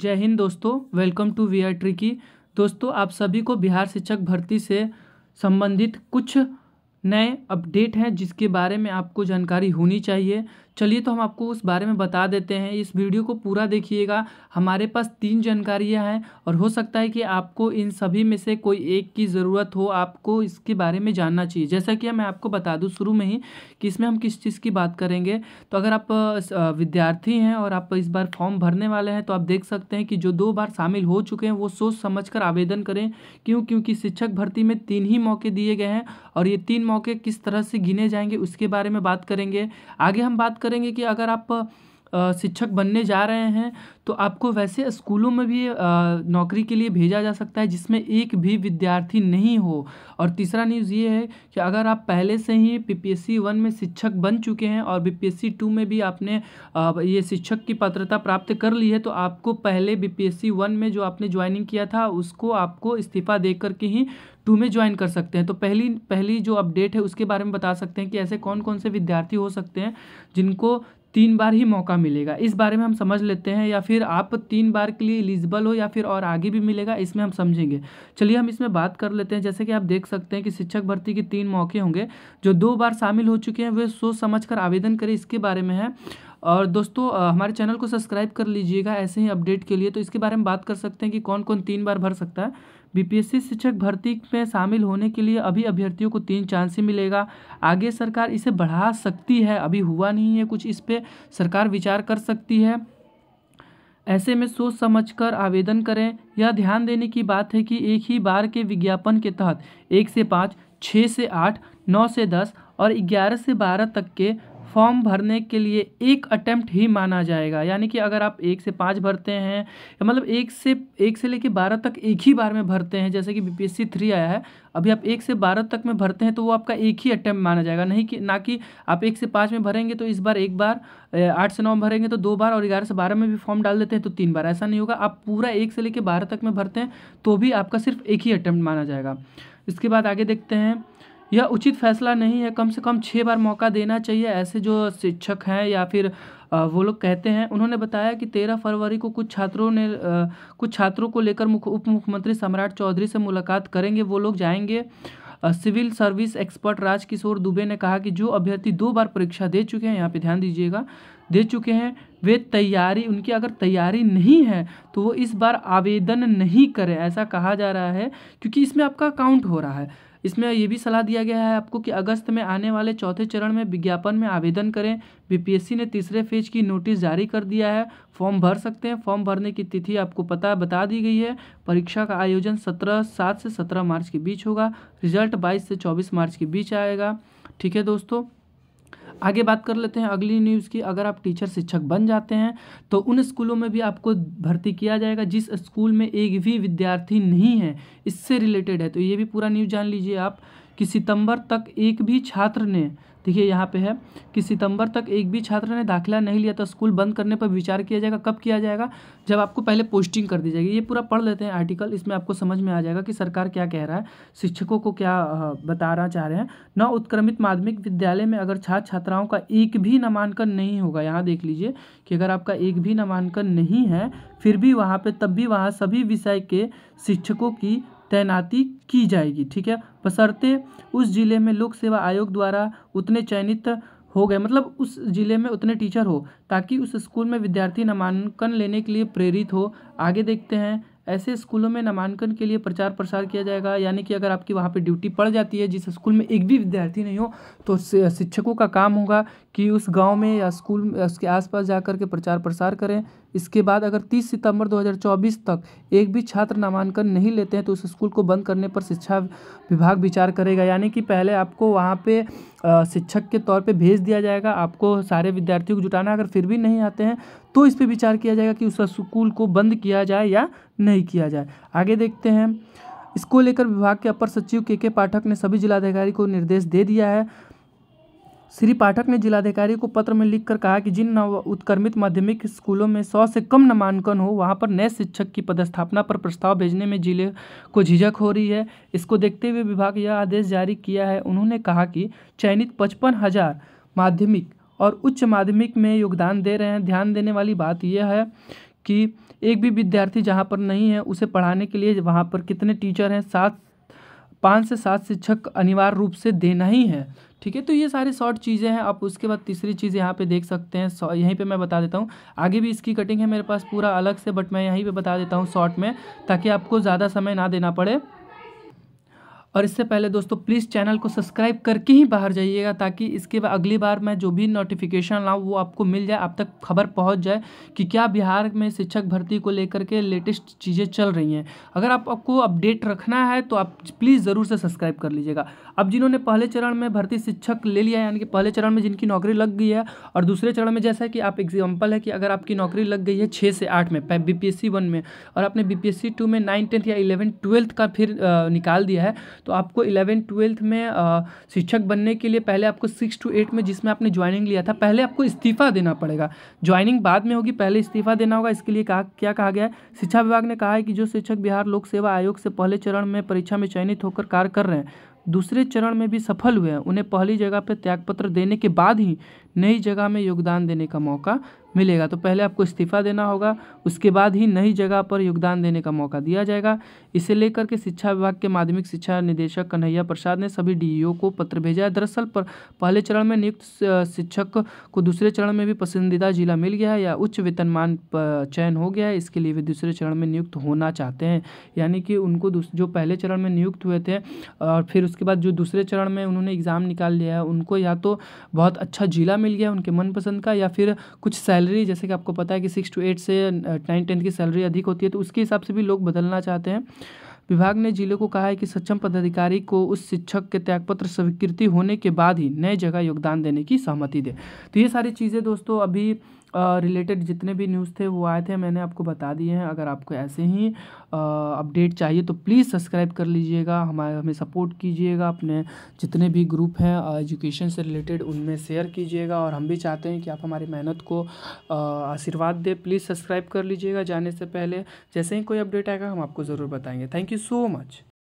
जय हिंद दोस्तों welcome to we are tricky दोस्तों आप सभी को बिहार शिक्षक भर्ती से संबंधित कुछ नए अपडेट हैं जिसके बारे में आपको जानकारी होनी चाहिए चलिए तो हम आपको उस बारे में बता देते हैं इस वीडियो को पूरा देखिएगा हमारे पास तीन जानकारियाँ हैं और हो सकता है कि आपको इन सभी में से कोई एक की ज़रूरत हो आपको इसके बारे में जानना चाहिए जैसा कि मैं आपको बता दूँ शुरू में ही कि इसमें हम किस चीज़ की बात करेंगे तो अगर आप विद्यार्थी हैं और आप इस बार फॉर्म भरने वाले हैं तो आप देख सकते हैं कि जो दो बार शामिल हो चुके हैं वो सोच समझ कर आवेदन करें क्यों क्योंकि शिक्षक भर्ती में तीन ही मौके दिए गए हैं और ये तीन मौके किस तरह से गिने जाएंगे उसके बारे में बात करेंगे आगे हम बात करेंगे कि अगर आप शिक्षक बनने जा रहे हैं तो आपको वैसे स्कूलों में भी नौकरी के लिए भेजा जा सकता है जिसमें एक भी विद्यार्थी नहीं हो और तीसरा न्यूज़ ये है कि अगर आप पहले से ही पी सी वन में शिक्षक बन चुके हैं और बी सी टू में भी आपने ये शिक्षक की पात्रता प्राप्त कर ली है तो आपको पहले सी वन में जो आपने ज्वाइनिंग किया था उसको आपको इस्तीफा दे करके ही टू में ज्वाइन कर सकते हैं तो पहली पहली जो अपडेट है उसके बारे में बता सकते हैं कि ऐसे कौन कौन से विद्यार्थी हो सकते हैं जिनको तीन बार ही मौका मिलेगा इस बारे में हम समझ लेते हैं या फिर आप तीन बार के लिए एलिजिबल हो या फिर और आगे भी मिलेगा इसमें हम समझेंगे चलिए हम इसमें बात कर लेते हैं जैसे कि आप देख सकते हैं कि शिक्षक भर्ती के तीन मौके होंगे जो दो बार शामिल हो चुके हैं वे सोच समझ कर आवेदन करें इसके बारे में है और दोस्तों हमारे चैनल को सब्सक्राइब कर लीजिएगा ऐसे ही अपडेट के लिए तो इसके बारे में बात कर सकते हैं कि कौन कौन तीन बार भर सकता है बीपीएससी शिक्षक भर्ती में शामिल होने के लिए अभी अभ्यर्थियों को तीन चांस ही मिलेगा आगे सरकार इसे बढ़ा सकती है अभी हुआ नहीं है कुछ इस पर सरकार विचार कर सकती है ऐसे में सोच समझकर आवेदन करें यह ध्यान देने की बात है कि एक ही बार के विज्ञापन के तहत एक से पाँच छः से आठ नौ से दस और ग्यारह से बारह तक के फॉर्म भरने के लिए एक अटैम्प्ट ही माना जाएगा यानी कि अगर आप एक से पाँच भरते हैं या मतलब एक से एक से लेकर बारह तक एक ही बार में भरते हैं जैसे कि बी सी थ्री आया है अभी आप एक से बारह तक में भरते हैं तो वो आपका एक ही अटैम्प्ट माना जाएगा नहीं कि ना कि आप एक से पाँच में भरेंगे तो इस बार एक बार आठ से नौ में भरेंगे तो दो बार और ग्यारह से बारह में भी फॉर्म डाल देते हैं तो तीन बार ऐसा नहीं होगा आप पूरा एक से लेकर बारह तक में भरते हैं तो भी आपका सिर्फ एक ही अटैम्प्ट माना जाएगा इसके बाद आगे देखते हैं यह उचित फैसला नहीं है कम से कम छः बार मौका देना चाहिए ऐसे जो शिक्षक हैं या फिर वो लोग कहते हैं उन्होंने बताया कि तेरह फरवरी को कुछ छात्रों ने कुछ छात्रों को लेकर मुख उप मुख्यमंत्री सम्राट चौधरी से मुलाकात करेंगे वो लोग जाएंगे civil service expert Rajkishore Dubey ने कहा कि जो अभ्यर्थी दो बार परीक्षा दे चुके हैं यहाँ पे ध्यान दीजिएगा दे चुके हैं वे तैयारी उनकी अगर तैयारी नहीं है तो वो इस बार आवेदन नहीं करें ऐसा कहा जा रहा है क्योंकि इसमें आपका काउंट हो रहा है इसमें ये भी सलाह दिया गया है आपको कि अगस्त में आने वाले चौथे चरण में विज्ञापन में आवेदन करें बीपीएससी ने तीसरे फेज की नोटिस जारी कर दिया है फॉर्म भर सकते हैं फॉर्म भरने की तिथि आपको पता बता दी गई है परीक्षा का आयोजन सत्रह सात से सत्रह मार्च के बीच होगा रिजल्ट बाईस से चौबीस मार्च के बीच आएगा ठीक है दोस्तों आगे बात कर लेते हैं अगली न्यूज़ की अगर आप टीचर शिक्षक बन जाते हैं तो उन स्कूलों में भी आपको भर्ती किया जाएगा जिस स्कूल में एक भी विद्यार्थी नहीं है इससे रिलेटेड है तो ये भी पूरा न्यूज़ जान लीजिए आप कि सितंबर तक एक भी छात्र ने देखिए यहाँ पे है कि सितंबर तक एक भी छात्र ने दाखिला नहीं लिया तो स्कूल बंद करने पर विचार किया जाएगा कब किया जाएगा जब आपको पहले पोस्टिंग कर दी जाएगी ये पूरा पढ़ लेते हैं आर्टिकल इसमें आपको समझ में आ जाएगा कि सरकार क्या कह रहा है शिक्षकों को क्या बताना चाह रहे हैं न उत्क्रमित माध्यमिक विद्यालय में अगर छात्र छात्राओं का एक भी नामांकन नहीं होगा यहाँ देख लीजिए कि अगर आपका एक भी नामांकन नहीं है फिर भी वहाँ पर तब भी वहाँ सभी विषय के शिक्षकों की तैनाती की जाएगी ठीक है बसरते उस ज़िले में लोक सेवा आयोग द्वारा उतने चयनित हो गए मतलब उस ज़िले में उतने टीचर हो ताकि उस स्कूल में विद्यार्थी नामांकन लेने के लिए प्रेरित हो आगे देखते हैं ऐसे स्कूलों में नामांकन के लिए प्रचार प्रसार किया जाएगा यानी कि अगर आपकी वहाँ पे ड्यूटी पड़ जाती है जिस स्कूल में एक भी विद्यार्थी नहीं हो तो शिक्षकों का काम होगा कि उस गांव में या स्कूल उसके आसपास जा कर के प्रचार प्रसार करें इसके बाद अगर 30 सितंबर 2024 तक एक भी छात्र नामांकन नहीं लेते हैं तो उस स्कूल को बंद करने पर शिक्षा विभाग विचार करेगा यानी कि पहले आपको वहाँ पे शिक्षक के तौर पे भेज दिया जाएगा आपको सारे विद्यार्थियों को जुटाना अगर फिर भी नहीं आते हैं तो इस पर विचार किया जाएगा कि उस स्कूल को बंद किया जाए या नहीं किया जाए आगे देखते हैं इसको लेकर विभाग के अपर सचिव के के पाठक ने सभी जिलाधिकारी को निर्देश दे दिया है श्री पाठक ने जिलाधिकारी को पत्र में लिखकर कहा कि जिन नव उत्कर्मित माध्यमिक स्कूलों में सौ से कम नामांकन हो वहां पर नए शिक्षक की पदस्थापना पर प्रस्ताव भेजने में जिले को झिझक हो रही है इसको देखते हुए विभाग यह आदेश जारी किया है उन्होंने कहा कि चयनित पचपन हजार माध्यमिक और उच्च माध्यमिक में योगदान दे रहे हैं ध्यान देने वाली बात यह है कि एक भी विद्यार्थी जहाँ पर नहीं है उसे पढ़ाने के लिए वहाँ पर कितने टीचर हैं सात पाँच से सात शिक्षक अनिवार्य रूप से देना ही है ठीक है तो ये सारी शॉर्ट चीज़ें हैं आप उसके बाद तीसरी चीज़ यहाँ पे देख सकते हैं यहीं पे मैं बता देता हूँ आगे भी इसकी कटिंग है मेरे पास पूरा अलग से बट मैं यहीं पे बता देता हूँ शॉर्ट में ताकि आपको ज़्यादा समय ना देना पड़े और इससे पहले दोस्तों प्लीज़ चैनल को सब्सक्राइब करके ही बाहर जाइएगा ताकि इसके बाद अगली बार मैं जो भी नोटिफिकेशन लाऊँ वो आपको मिल जाए आप तक खबर पहुँच जाए कि क्या बिहार में शिक्षक भर्ती को लेकर के लेटेस्ट चीज़ें चल रही हैं अगर आप आपको अपडेट रखना है तो आप प्लीज़ ज़रूर से सब्सक्राइब कर लीजिएगा अब जिन्होंने पहले चरण में भर्ती शिक्षक ले लिया यानी कि पहले चरण में जिनकी नौकरी लग गई है और दूसरे चरण में जैसा कि आप एग्जाम्पल है कि अगर आपकी नौकरी लग गई है छः से आठ में बी पी वन में और आपने बी पी में नाइन टेंथ या इलेवन ट्वेल्थ का फिर निकाल दिया है तो आपको इलेवन ट्वेल्थ में शिक्षक बनने के लिए पहले आपको सिक्स टू एट में जिसमें आपने ज्वाइनिंग लिया था पहले आपको इस्तीफा देना पड़ेगा ज्वाइनिंग बाद में होगी पहले इस्तीफा देना होगा इसके लिए कहा क्या कहा गया है शिक्षा विभाग ने कहा है कि जो शिक्षक बिहार लोक सेवा आयोग से पहले चरण में परीक्षा में चयनित होकर कार्य कर रहे हैं दूसरे चरण में भी सफल हुए हैं उन्हें पहली जगह पर त्यागपत्र देने के बाद ही नई जगह में योगदान देने का मौका मिलेगा तो पहले आपको इस्तीफा देना होगा उसके बाद ही नई जगह पर योगदान देने का मौका दिया जाएगा इसे लेकर के शिक्षा विभाग के माध्यमिक शिक्षा निदेशक कन्हैया प्रसाद ने सभी डीईओ को पत्र भेजा है दरअसल पर पहले चरण में नियुक्त शिक्षक को दूसरे चरण में भी पसंदीदा जिला मिल गया है या उच्च वेतनमान चयन हो गया है इसके लिए वे दूसरे चरण में नियुक्त होना चाहते हैं यानी कि उनको जो पहले चरण में नियुक्त हुए थे और फिर उसके बाद जो दूसरे चरण में उन्होंने एग्ज़ाम निकाल लिया है उनको या तो बहुत अच्छा जिला मिल गया उनके मनपसंद का या फिर कुछ सैलरी जैसे कि आपको पता है कि सिक्स टू एट से नाइन टेंथ की सैलरी अधिक होती है तो उसके हिसाब से भी लोग बदलना चाहते हैं विभाग ने जिले को कहा है कि सक्षम पदाधिकारी को उस शिक्षक के त्यागपत्र स्वीकृति होने के बाद ही नए जगह योगदान देने की सहमति दे तो ये सारी चीज़ें दोस्तों अभी रिलेटेड जितने भी न्यूज़ थे वो आए थे मैंने आपको बता दिए हैं अगर आपको ऐसे ही अपडेट चाहिए तो प्लीज़ सब्सक्राइब कर लीजिएगा हमारे हमें सपोर्ट कीजिएगा अपने जितने भी ग्रुप हैं एजुकेशन से रिलेटेड उनमें शेयर कीजिएगा और हम भी चाहते हैं कि आप हमारी मेहनत को आशीर्वाद दें प्लीज़ सब्सक्राइब कर लीजिएगा जाने से पहले जैसे ही कोई अपडेट आएगा हम आपको ज़रूर बताएंगे थैंक यू सो मच